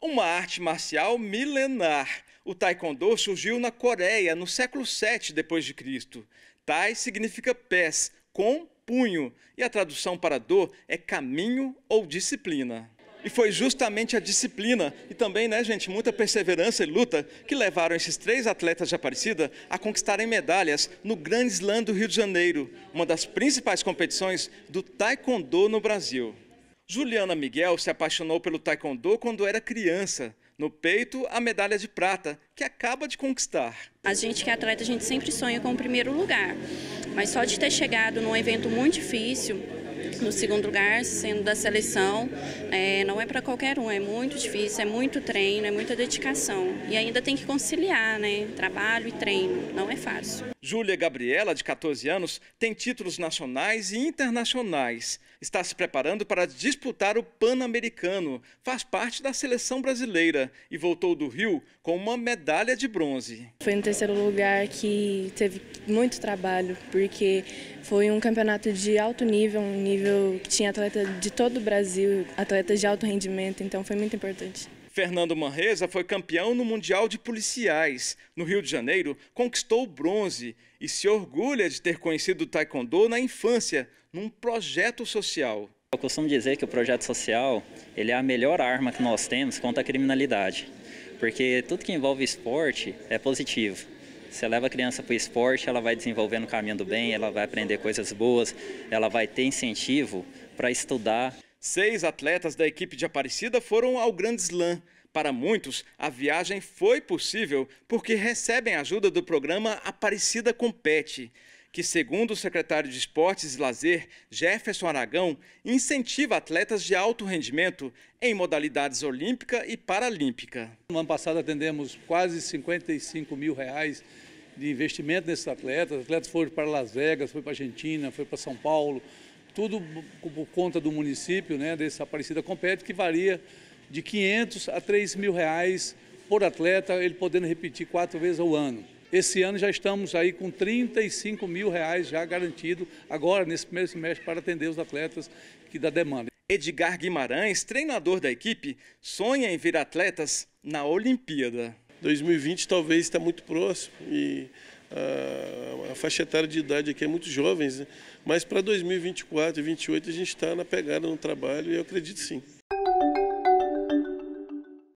uma arte marcial milenar. O taekwondo surgiu na Coreia no século 7 depois de Cristo. Tai significa pés com punho e a tradução para dor é caminho ou disciplina. E foi justamente a disciplina e também, né, gente, muita perseverança e luta que levaram esses três atletas de Aparecida a conquistarem medalhas no Grand Slam do Rio de Janeiro, uma das principais competições do taekwondo no Brasil. Juliana Miguel se apaixonou pelo taekwondo quando era criança. No peito, a medalha de prata, que acaba de conquistar. A gente que é atleta, a gente sempre sonha com o primeiro lugar. Mas só de ter chegado num evento muito difícil, no segundo lugar, sendo da seleção, é, não é para qualquer um, é muito difícil, é muito treino, é muita dedicação. E ainda tem que conciliar, né? Trabalho e treino, não é fácil. Júlia Gabriela, de 14 anos, tem títulos nacionais e internacionais. Está se preparando para disputar o Pan-Americano, faz parte da seleção brasileira e voltou do Rio com uma medalha de bronze. Foi no terceiro lugar que teve muito trabalho, porque foi um campeonato de alto nível, um nível que tinha atletas de todo o Brasil, atletas de alto rendimento, então foi muito importante. Fernando Manresa foi campeão no Mundial de Policiais. No Rio de Janeiro, conquistou o bronze e se orgulha de ter conhecido o taekwondo na infância, num projeto social. Eu costumo dizer que o projeto social ele é a melhor arma que nós temos contra a criminalidade, porque tudo que envolve esporte é positivo. Você leva a criança para o esporte, ela vai desenvolvendo o caminho do bem, ela vai aprender coisas boas, ela vai ter incentivo para estudar. Seis atletas da equipe de Aparecida foram ao Grand Slam. Para muitos, a viagem foi possível porque recebem ajuda do programa Aparecida Compete, que, segundo o secretário de Esportes e Lazer, Jefferson Aragão, incentiva atletas de alto rendimento em modalidades olímpica e paralímpica. No ano passado atendemos quase 55 mil reais de investimento nesses atletas. Os atletas foram para Las Vegas, foi para Argentina, foi para São Paulo, tudo por conta do município, né, desse Aparecida Compete, que varia de 500 a 3 mil reais por atleta, ele podendo repetir quatro vezes ao ano. Esse ano já estamos aí com 35 mil reais já garantido agora nesse primeiro semestre para atender os atletas que da demanda. Edgar Guimarães, treinador da equipe, sonha em ver atletas na Olimpíada. 2020 talvez está muito próximo e ah, faixa etária de idade aqui é muito jovens, né? mas para 2024 e 2028 a gente está na pegada no trabalho e eu acredito sim.